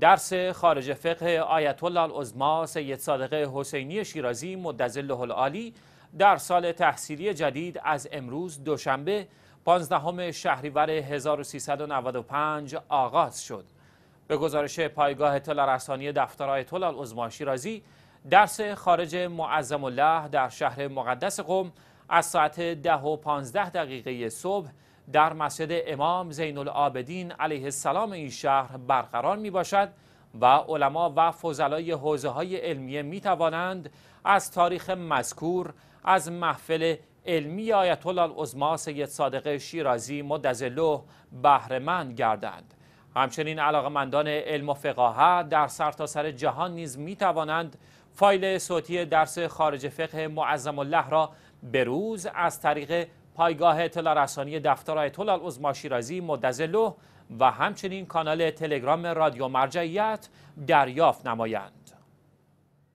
درس خارج فقه آیت الله العظما سید صادق حسینی شیرازی مدظله العالی در سال تحصیلی جدید از امروز دوشنبه 15 شهریور 1395 آغاز شد. به گزارش پایگاه اطلاع رسانی دفتر آیت الله شیرازی درس خارج معظم الله در شهر مقدس قم از ساعت 10 و 15 دقیقه صبح در مسجد امام زین العابدین علیه السلام این شهر برقرار می باشد و علما و فضلای حوزه های علمیه می توانند از تاریخ مذکور از محفل علمی آیت الله العظما سید صادق شیرازی مدزله بهرهمند گردند همچنین علاقمندان علم و فقاهه در سرتاسر سر جهان نیز می توانند فایل صوتی درس خارج فقه معظم الله را روز از طریق پایگاه اطلاع رسانی دفتر آیت الله العظما شیرازی مدزلو و همچنین کانال تلگرام رادیو مرجعیت دریافت نمایند.